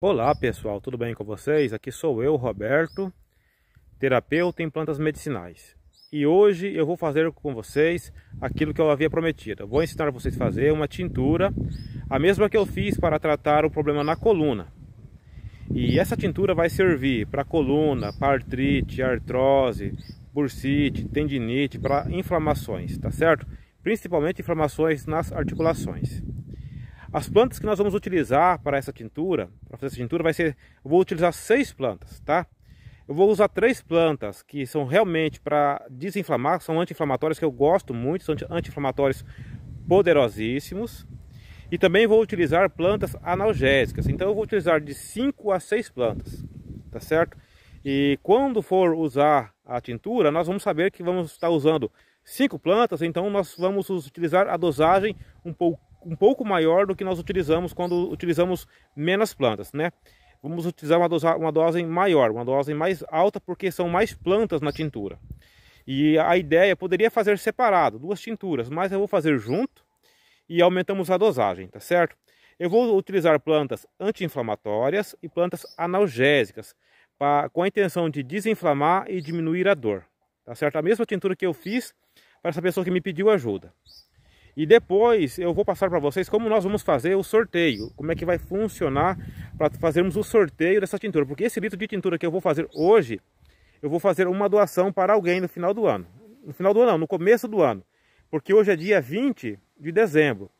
Olá pessoal, tudo bem com vocês? Aqui sou eu, Roberto, terapeuta em plantas medicinais. E hoje eu vou fazer com vocês aquilo que eu havia prometido. vou ensinar vocês a fazer uma tintura, a mesma que eu fiz para tratar o problema na coluna. E essa tintura vai servir para coluna, para artrite, artrose, bursite, tendinite, para inflamações, tá certo? Principalmente inflamações nas articulações. As plantas que nós vamos utilizar para essa tintura, para fazer essa tintura, vai ser, eu vou utilizar seis plantas, tá? Eu vou usar três plantas que são realmente para desinflamar, são anti-inflamatórias que eu gosto muito, são anti-inflamatórios poderosíssimos. E também vou utilizar plantas analgésicas. Então eu vou utilizar de 5 a 6 plantas, tá certo? E quando for usar a tintura, nós vamos saber que vamos estar usando cinco plantas, então nós vamos utilizar a dosagem um pouco um pouco maior do que nós utilizamos quando utilizamos menos plantas, né? Vamos utilizar uma, dosa, uma dose maior, uma dose mais alta, porque são mais plantas na tintura. E a ideia poderia fazer separado, duas tinturas, mas eu vou fazer junto e aumentamos a dosagem, tá certo? Eu vou utilizar plantas anti-inflamatórias e plantas analgésicas, pra, com a intenção de desinflamar e diminuir a dor, tá certo? A mesma tintura que eu fiz para essa pessoa que me pediu ajuda. E depois eu vou passar para vocês como nós vamos fazer o sorteio, como é que vai funcionar para fazermos o sorteio dessa tintura. Porque esse litro de tintura que eu vou fazer hoje, eu vou fazer uma doação para alguém no final do ano. No final do ano não, no começo do ano. Porque hoje é dia 20 de dezembro.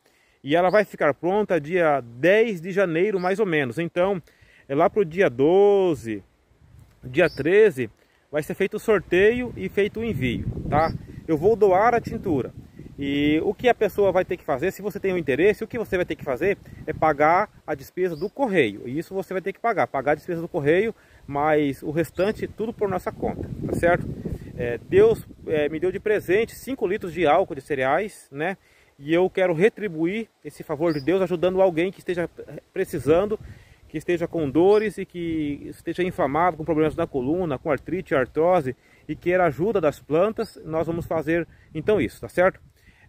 E ela vai ficar pronta dia 10 de janeiro, mais ou menos. Então, é lá para o dia 12, dia 13, vai ser feito o sorteio e feito o envio, tá? Eu vou doar a tintura. E o que a pessoa vai ter que fazer, se você tem um interesse, o que você vai ter que fazer é pagar a despesa do correio. E isso você vai ter que pagar, pagar a despesa do correio, mas o restante tudo por nossa conta, tá certo? É, Deus é, me deu de presente 5 litros de álcool de cereais, né? E eu quero retribuir esse favor de Deus ajudando alguém que esteja precisando, que esteja com dores e que esteja inflamado, com problemas na coluna, com artrite, artrose e queira ajuda das plantas. Nós vamos fazer então isso, tá certo?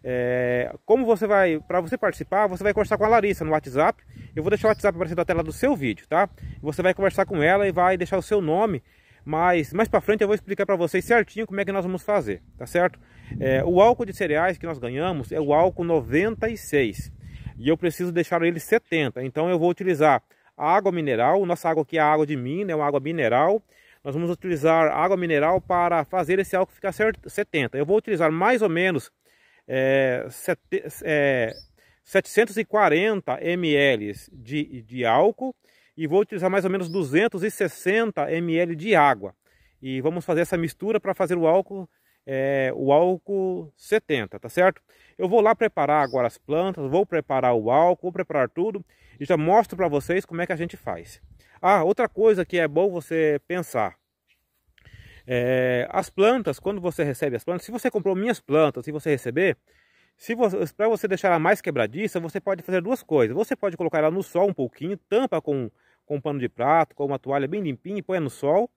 É, como você vai, para você participar, você vai conversar com a Larissa no WhatsApp. Eu vou deixar o WhatsApp aparecendo na tela do seu vídeo, tá? Você vai conversar com ela e vai deixar o seu nome. Mas mais para frente eu vou explicar para vocês certinho como é que nós vamos fazer, tá certo? É, o álcool de cereais que nós ganhamos é o álcool 96 e eu preciso deixar ele 70. Então eu vou utilizar água mineral. Nossa água aqui é água de mina, é né? uma água mineral. Nós vamos utilizar água mineral para fazer esse álcool ficar 70. Eu vou utilizar mais ou menos é, sete, é, 740 ml de, de álcool e vou utilizar mais ou menos 260 ml de água. E vamos fazer essa mistura para fazer o álcool é, o álcool 70, tá certo? Eu vou lá preparar agora as plantas, vou preparar o álcool, vou preparar tudo e já mostro para vocês como é que a gente faz. Ah, outra coisa que é bom você pensar. É, as plantas, quando você recebe as plantas, se você comprou minhas plantas e você receber, para você deixar ela mais quebradiça, você pode fazer duas coisas. Você pode colocar ela no sol um pouquinho, tampa com, com um pano de prato, com uma toalha bem limpinha e põe no sol,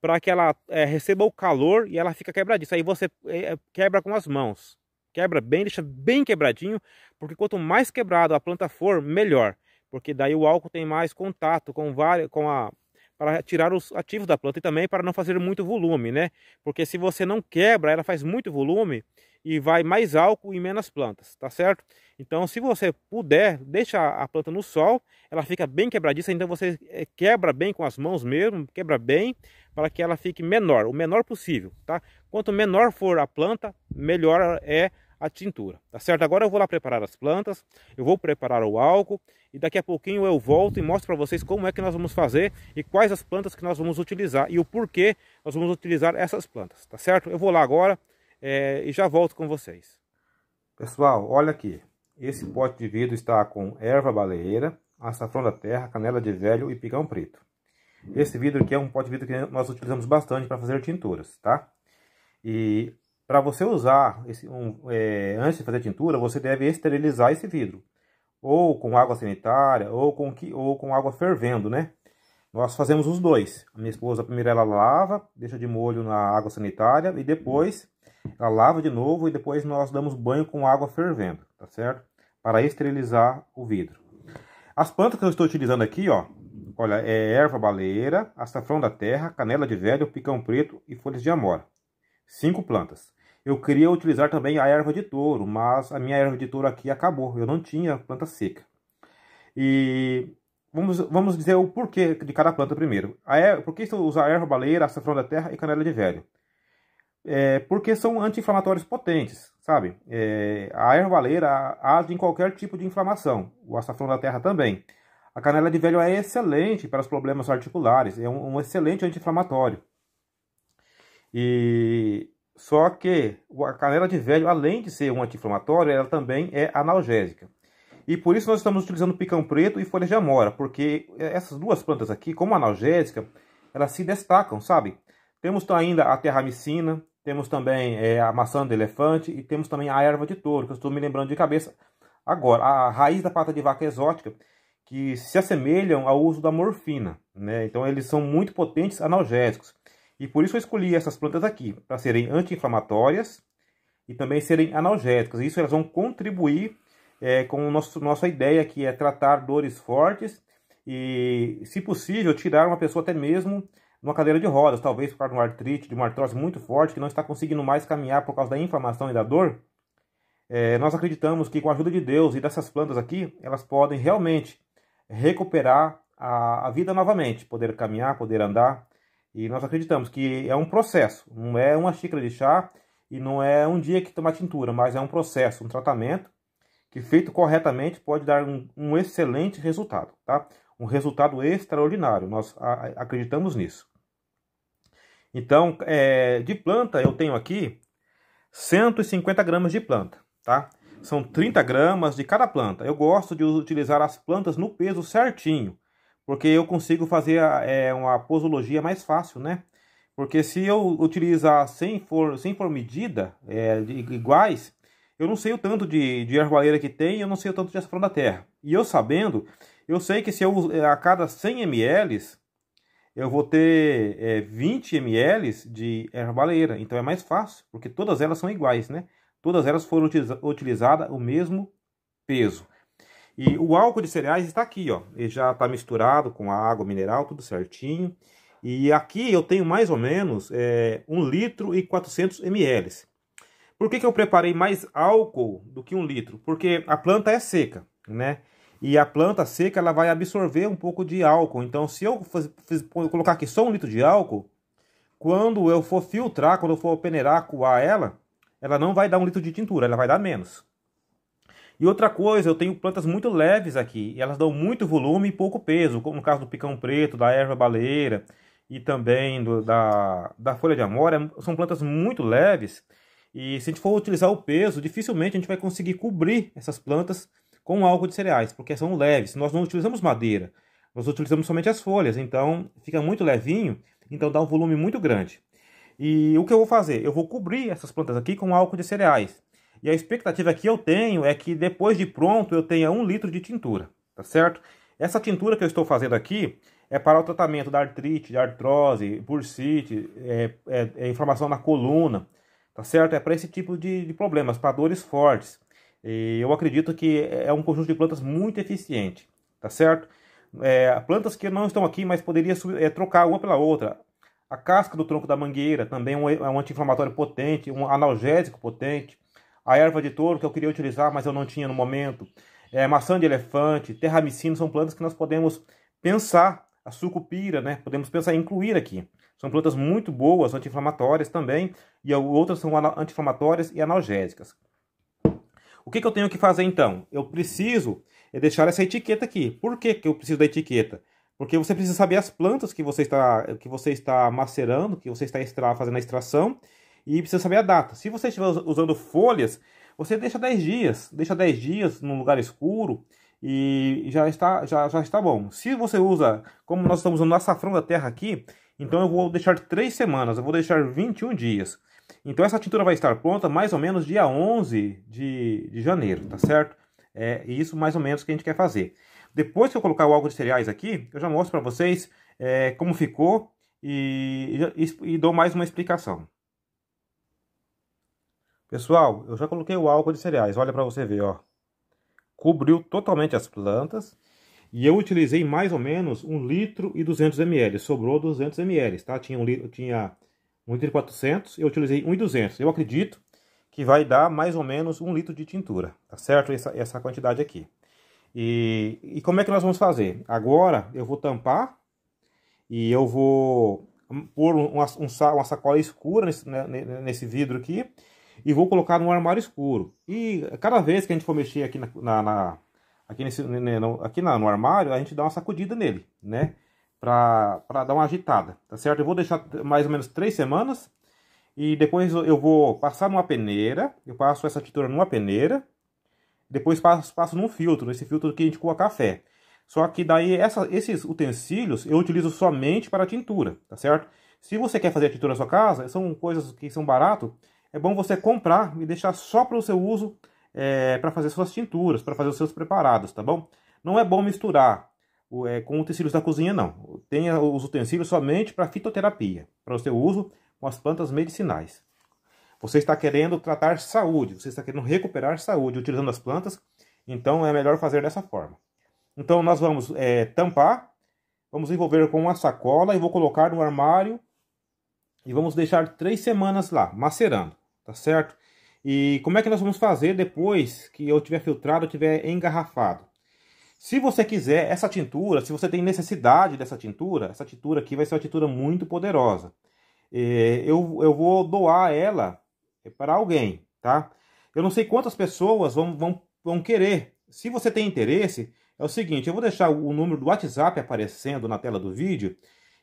para que ela é, receba o calor e ela fica quebradiça. Aí você é, é, quebra com as mãos. Quebra bem, deixa bem quebradinho, porque quanto mais quebrado a planta for, melhor. Porque daí o álcool tem mais contato com, várias, com a para tirar os ativos da planta e também para não fazer muito volume, né? Porque se você não quebra, ela faz muito volume e vai mais álcool e menos plantas, tá certo? Então, se você puder, deixa a planta no sol, ela fica bem quebradiça, então você eh, quebra bem com as mãos mesmo, quebra bem, para que ela fique menor, o menor possível, tá? Quanto menor for a planta, melhor é a tintura, tá certo? Agora eu vou lá preparar as plantas, eu vou preparar o álcool e daqui a pouquinho eu volto e mostro para vocês como é que nós vamos fazer e quais as plantas que nós vamos utilizar e o porquê nós vamos utilizar essas plantas, tá certo? Eu vou lá agora é, e já volto com vocês. Pessoal, olha aqui, esse pote de vidro está com erva baleeira, açafrão da terra, canela de velho e picão preto. Esse vidro aqui é um pote de vidro que nós utilizamos bastante para fazer tinturas, tá? E para você usar esse, um, é, antes de fazer a tintura, você deve esterilizar esse vidro. Ou com água sanitária, ou com, ou com água fervendo, né? Nós fazemos os dois. A minha esposa, primeiro ela lava, deixa de molho na água sanitária e depois ela lava de novo e depois nós damos banho com água fervendo, tá certo? Para esterilizar o vidro. As plantas que eu estou utilizando aqui, ó, olha, é erva baleira açafrão da terra, canela de velho, picão preto e folhas de amora. Cinco plantas. Eu queria utilizar também a erva de touro, mas a minha erva de touro aqui acabou. Eu não tinha planta seca. E vamos, vamos dizer o porquê de cada planta primeiro. A erva, por que usar erva baleira, açafrão da terra e canela de velho? É, porque são anti-inflamatórios potentes, sabe? É, a erva baleira age em qualquer tipo de inflamação, o açafrão da terra também. A canela de velho é excelente para os problemas articulares, é um, um excelente anti-inflamatório. E só que a canela de velho, além de ser um anti-inflamatório, ela também é analgésica. E por isso nós estamos utilizando picão preto e folha de amora, porque é, essas duas plantas aqui, como analgésica, elas se destacam, sabe? Temos ainda a terramicina, temos também é, a maçã do elefante e temos também a erva de touro, que eu estou me lembrando de cabeça agora. A raiz da pata de vaca exótica, que se assemelham ao uso da morfina, né? Então eles são muito potentes analgésicos. E por isso eu escolhi essas plantas aqui, para serem anti-inflamatórias e também serem analgésicas. Isso elas vão contribuir é, com nosso, nossa ideia que é tratar dores fortes e, se possível, tirar uma pessoa até mesmo numa cadeira de rodas, talvez por causa de uma artrite, de uma artrose muito forte, que não está conseguindo mais caminhar por causa da inflamação e da dor. É, nós acreditamos que com a ajuda de Deus e dessas plantas aqui, elas podem realmente recuperar a, a vida novamente, poder caminhar, poder andar, e nós acreditamos que é um processo, não é uma xícara de chá e não é um dia que toma tintura, mas é um processo, um tratamento que feito corretamente pode dar um, um excelente resultado, tá? Um resultado extraordinário, nós acreditamos nisso. Então, é, de planta eu tenho aqui 150 gramas de planta, tá? São 30 gramas de cada planta. Eu gosto de utilizar as plantas no peso certinho, porque eu consigo fazer é, uma posologia mais fácil, né? Porque se eu utilizar sem for, sem for medida, é, iguais, eu não sei o tanto de, de ervaleira que tem, eu não sei o tanto de açafrão da terra. E eu sabendo, eu sei que se eu é, a cada 100 ml, eu vou ter é, 20 ml de ervaleira. Então é mais fácil, porque todas elas são iguais, né? Todas elas foram utilizadas o mesmo peso. E o álcool de cereais está aqui, ó. Ele já está misturado com a água mineral, tudo certinho. E aqui eu tenho mais ou menos é, 1 litro e 400 ml. Por que, que eu preparei mais álcool do que um litro? Porque a planta é seca, né? E a planta seca ela vai absorver um pouco de álcool. Então, se eu, colocar aqui só um litro de álcool, quando eu for filtrar, quando eu for peneirar, coar ela, ela não vai dar um litro de tintura, ela vai dar menos. E outra coisa, eu tenho plantas muito leves aqui, elas dão muito volume e pouco peso, como no caso do picão preto, da erva baleira e também do, da, da folha de amora, são plantas muito leves. E se a gente for utilizar o peso, dificilmente a gente vai conseguir cobrir essas plantas com algo de cereais, porque são leves. Nós não utilizamos madeira, nós utilizamos somente as folhas, então fica muito levinho, então dá um volume muito grande. E o que eu vou fazer? Eu vou cobrir essas plantas aqui com álcool de cereais. E a expectativa que eu tenho é que depois de pronto eu tenha um litro de tintura, tá certo? Essa tintura que eu estou fazendo aqui é para o tratamento da artrite, de artrose, bursite, é, é, é inflamação na coluna, tá certo? É para esse tipo de, de problemas, para dores fortes. E eu acredito que é um conjunto de plantas muito eficiente, tá certo? É, plantas que não estão aqui, mas poderia é, trocar uma pela outra. A casca do tronco da mangueira também é um, é um anti-inflamatório potente, um analgésico potente a erva de touro que eu queria utilizar, mas eu não tinha no momento, é, maçã de elefante, terramicino, são plantas que nós podemos pensar, a sucupira, né? Podemos pensar em incluir aqui. São plantas muito boas, anti-inflamatórias também, e outras são anti-inflamatórias e analgésicas. O que, que, eu tenho que fazer então? Eu preciso é, deixar essa etiqueta aqui. Por que, que eu preciso da etiqueta? Porque você precisa saber as plantas que você está, que você está macerando, que você está extra, fazendo a extração, e precisa saber a data. Se você estiver usando folhas, você deixa 10 dias, deixa 10 dias num lugar escuro e já está, já, já está bom. Se você usa, como nós estamos usando açafrão da terra aqui, então eu vou deixar 3 semanas, eu vou deixar 21 dias. Então essa tintura vai estar pronta mais ou menos dia 11 de, de janeiro, tá certo? É isso mais ou menos que a gente quer fazer. Depois que eu colocar o álcool de cereais aqui, eu já mostro para vocês é, como ficou e, e, e dou mais uma explicação. Pessoal, eu já coloquei o álcool de cereais, olha para você ver, ó. Cobriu totalmente as plantas e eu utilizei mais ou menos 1 litro e 200 ml, sobrou 200 ml, tá? Tinha 1 litro, tinha 1 litro e 400, eu utilizei 1 e 200. Eu acredito que vai dar mais ou menos 1 litro de tintura, tá certo? Essa, essa quantidade aqui. E, e como é que nós vamos fazer? Agora eu vou tampar e eu vou pôr uma, uma sacola escura nesse, né, nesse vidro aqui e vou colocar no armário escuro. E cada vez que a gente for mexer aqui, na, na, na aqui, nesse, no, aqui na, no armário, a gente dá uma sacudida nele, né? Para dar uma agitada, tá certo? Eu vou deixar mais ou menos três semanas e depois eu vou passar numa peneira, eu passo essa tintura numa peneira, depois passo, passo num filtro, esse filtro que a gente coa café. Só que daí essa, esses utensílios eu utilizo somente para tintura, tá certo? Se você quer fazer a tintura na sua casa, são coisas que são baratas, é bom você comprar e deixar só para o seu uso, é, para fazer suas tinturas, para fazer os seus preparados, tá bom? Não é bom misturar o, é, com utensílios da cozinha, não. Tenha os utensílios somente para fitoterapia, para o seu uso com as plantas medicinais. Você está querendo tratar saúde, você está querendo recuperar saúde utilizando as plantas, então é melhor fazer dessa forma. Então nós vamos é, tampar, vamos envolver com uma sacola e vou colocar no armário e vamos deixar três semanas lá, macerando tá certo? E como é que nós vamos fazer depois que eu tiver filtrado, tiver engarrafado? Se você quiser essa tintura, se você tem necessidade dessa tintura, essa tintura aqui vai ser uma tintura muito poderosa. É, eu, eu vou doar ela é, para alguém, tá? Eu não sei quantas pessoas vão, vão, vão querer. Se você tem interesse, é o seguinte, eu vou deixar o número do WhatsApp aparecendo na tela do vídeo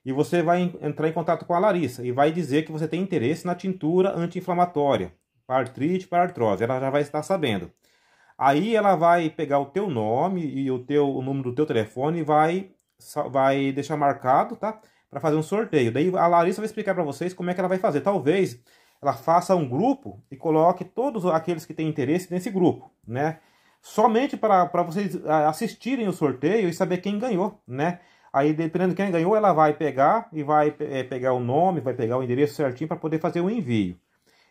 e você vai entrar em contato com a Larissa e vai dizer que você tem interesse na tintura anti-inflamatória, para artrite, para artrose. Ela já vai estar sabendo. Aí ela vai pegar o teu nome e o teu o número do teu telefone e vai vai deixar marcado, tá? Para fazer um sorteio. Daí a Larissa vai explicar para vocês como é que ela vai fazer. Talvez ela faça um grupo e coloque todos aqueles que têm interesse nesse grupo, né? Somente para vocês ah, assistirem o sorteio e saber quem ganhou, né? Aí, dependendo de quem ganhou, ela vai pegar e vai é, pegar o nome, vai pegar o endereço certinho para poder fazer o envio.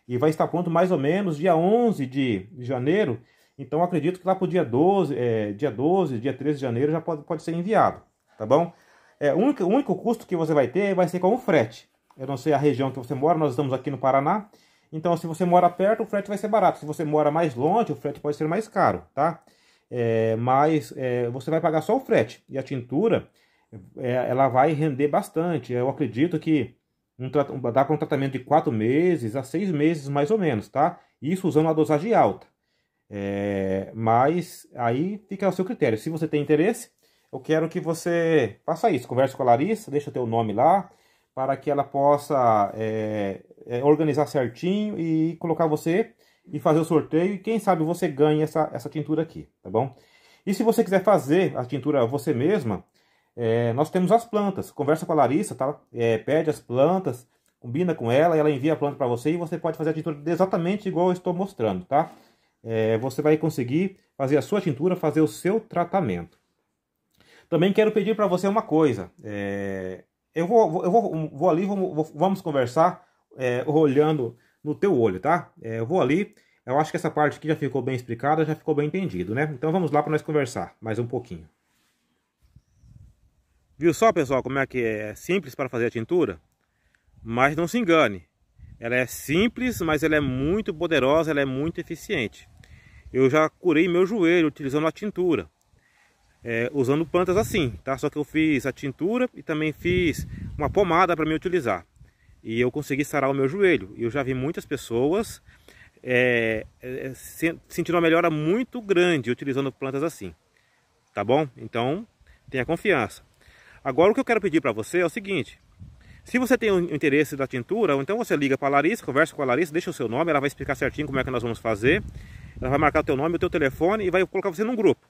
E vai estar pronto mais ou menos dia 11 de janeiro. Então, acredito que lá para o dia 12, é, dia 12, dia 13 de janeiro já pode, pode ser enviado, tá bom? É, o, único, o único custo que você vai ter vai ser com o frete. Eu não sei a região que você mora, nós estamos aqui no Paraná. Então, se você mora perto, o frete vai ser barato. Se você mora mais longe, o frete pode ser mais caro, tá? É, mas é, você vai pagar só o frete. E a tintura, é, ela vai render bastante. Eu acredito que um, dá para um tratamento de 4 meses a 6 meses, mais ou menos, tá? Isso usando a dosagem alta. É, mas aí fica ao seu critério. Se você tem interesse, eu quero que você faça isso. Converse com a Larissa, deixa o teu nome lá, para que ela possa é, é, organizar certinho e colocar você e fazer o sorteio. E quem sabe você ganha essa, essa tintura aqui, tá bom? E se você quiser fazer a tintura você mesma, é, nós temos as plantas. Conversa com a Larissa, tá? É, pede as plantas, combina com ela, ela envia a planta para você e você pode fazer a tintura exatamente igual eu estou mostrando, tá? É, você vai conseguir fazer a sua tintura, fazer o seu tratamento. Também quero pedir para você uma coisa. É, eu vou, eu vou, vou ali, vou, vamos conversar é, olhando no teu olho, tá? É, eu vou ali, eu acho que essa parte aqui já ficou bem explicada, já ficou bem entendido, né? Então vamos lá para nós conversar mais um pouquinho. Viu só, pessoal, como é que é simples para fazer a tintura? Mas não se engane, ela é simples, mas ela é muito poderosa, ela é muito eficiente. Eu já curei meu joelho utilizando a tintura, é, usando plantas assim, tá? Só que eu fiz a tintura e também fiz uma pomada para me utilizar. E eu consegui sarar o meu joelho. Eu já vi muitas pessoas é, é, é sentindo uma melhora muito grande utilizando plantas assim, tá bom? Então, tenha confiança. Agora o que eu quero pedir para você é o seguinte. Se você tem o um interesse da tintura, ou então você liga para a Larissa, conversa com a Larissa, deixa o seu nome, ela vai explicar certinho como é que nós vamos fazer. Ela vai marcar o teu nome, o teu telefone e vai colocar você num grupo.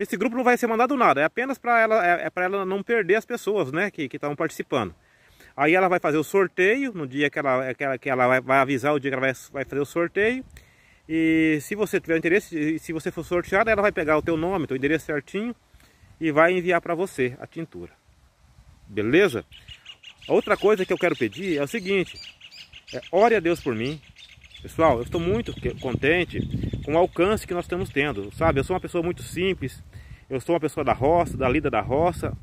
Esse grupo não vai ser mandado nada, é apenas para ela, é, é para ela não perder as pessoas, né, que estavam participando. Aí ela vai fazer o sorteio, no dia que ela, que ela, que ela vai, vai, avisar o dia que ela vai, vai fazer o sorteio. E se você tiver interesse, se você for sorteada, ela vai pegar o teu nome, teu endereço certinho e vai enviar para você a tintura. Beleza? A outra coisa que eu quero pedir é o seguinte: é, ore a Deus por mim. Pessoal, eu estou muito contente com o alcance que nós estamos tendo, sabe? Eu sou uma pessoa muito simples, eu sou uma pessoa da roça, da lida da roça.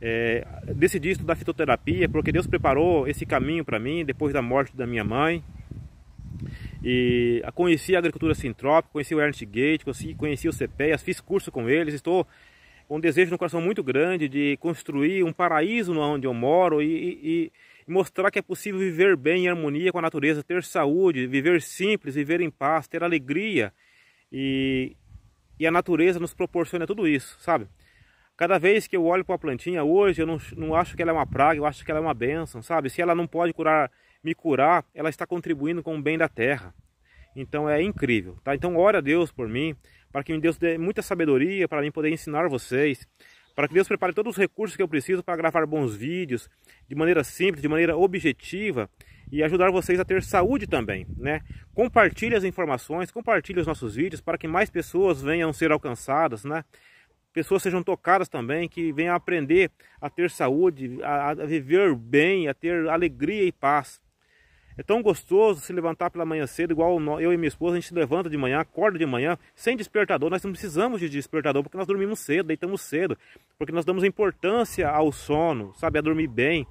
É, decidi estudar fitoterapia porque Deus preparou esse caminho para mim depois da morte da minha mãe. E ah, conheci a agricultura sintrópica, conheci o Ernst Gate, conheci, conheci o CPEAS, fiz curso com eles, estou um desejo no coração muito grande de construir um paraíso onde eu moro e, e, e mostrar que é possível viver bem em harmonia com a natureza, ter saúde, viver simples, viver em paz, ter alegria. E, e a natureza nos proporciona tudo isso, sabe? Cada vez que eu olho para a plantinha hoje, eu não, não acho que ela é uma praga, eu acho que ela é uma bênção, sabe? Se ela não pode curar, me curar, ela está contribuindo com o bem da terra. Então é incrível, tá? Então ora a Deus por mim, para que Deus dê muita sabedoria para mim poder ensinar vocês, para que Deus prepare todos os recursos que eu preciso para gravar bons vídeos de maneira simples, de maneira objetiva e ajudar vocês a ter saúde também, né? Compartilhe as informações, compartilhe os nossos vídeos para que mais pessoas venham ser alcançadas, né? Pessoas sejam tocadas também, que venham aprender a ter saúde, a, a viver bem, a ter alegria e paz. É tão gostoso se levantar pela manhã cedo, igual eu e minha esposa, a gente se levanta de manhã, acorda de manhã, sem despertador. Nós não precisamos de despertador porque nós dormimos cedo, deitamos cedo, porque nós damos importância ao sono, sabe, a dormir bem.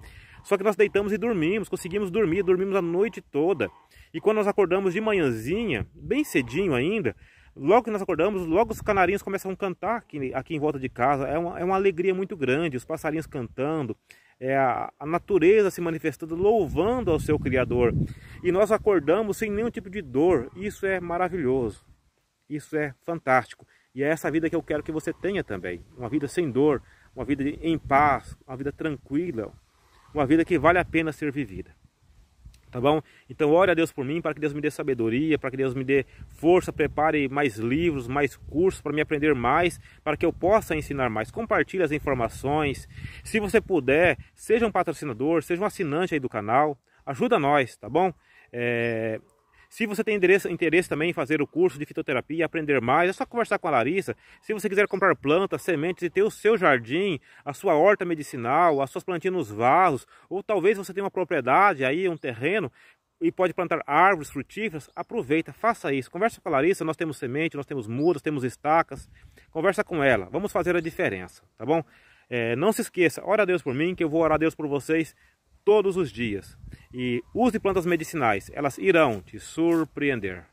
Só que nós deitamos e dormimos, conseguimos dormir, dormimos a noite toda. E quando nós acordamos de manhãzinha, bem cedinho ainda, logo que nós acordamos, logo os canarinhos começam a cantar aqui, aqui em volta de casa. É uma, é uma alegria muito grande, os passarinhos cantando, é a, a natureza se manifestando, louvando ao seu Criador. E nós acordamos sem nenhum tipo de dor. Isso é maravilhoso. Isso é fantástico. E é essa vida que eu quero que você tenha também. Uma vida sem dor, uma vida em paz, uma vida tranquila, uma vida que vale a pena ser vivida tá bom? Então ore a Deus por mim, para que Deus me dê sabedoria, para que Deus me dê força, prepare mais livros, mais cursos para me aprender mais, para que eu possa ensinar mais. Compartilhe as informações. Se você puder, seja um patrocinador, seja um assinante aí do canal. Ajuda nós, tá bom? É... Se você tem interesse, também em fazer o curso de fitoterapia, aprender mais, é só conversar com a Larissa. Se você quiser comprar plantas, sementes e ter o seu jardim, a sua horta medicinal, as suas plantinhas nos vasos, ou talvez você tenha uma propriedade aí, um terreno, e pode plantar árvores frutíferas, aproveita, faça isso. Conversa com a Larissa, nós temos semente, nós temos mudas, temos estacas. Conversa com ela, vamos fazer a diferença, tá bom? É, não se esqueça, ora a Deus por mim, que eu vou orar a Deus por vocês todos os dias. E use plantas medicinais, elas irão te surpreender.